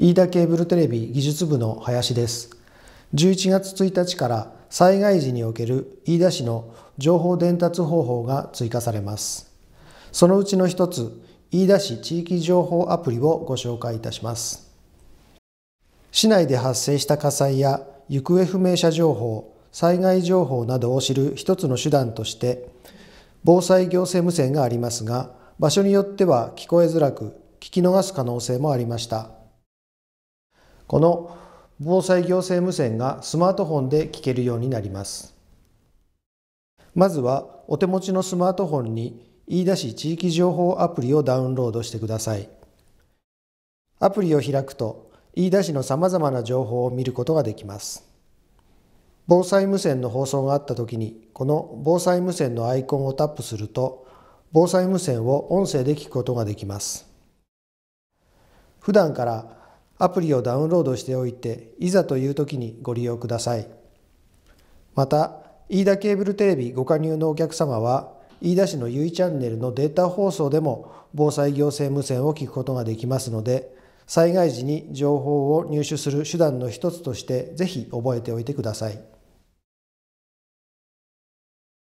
飯田ケーブルテレビ技術部の林です11月1日から災害時における飯田市の情報伝達方法が追加されますそのうちの一つ飯田市地域情報アプリをご紹介いたします市内で発生した火災や行方不明者情報災害情報などを知る一つの手段として防災行政無線がありますが場所によっては聞こえづらく聞き逃す可能性もありました。この防災行政無線がスマートフォンで聞けるようになります。まずはお手持ちのスマートフォンに飯田市地域情報アプリをダウンロードしてください。アプリを開くと飯田市のさまざまな情報を見ることができます。防災無線の放送があった時にこの防災無線のアイコンをタップすると防災無線を音声で聞くことができます。普段からアプリをダウンロードしておいて、いざという時にご利用ください。また、飯田ケーブルテレビご加入のお客様は、飯田市のゆいチャンネルのデータ放送でも防災行政無線を聞くことができますので、災害時に情報を入手する手段の一つとして、ぜひ覚えておいてください。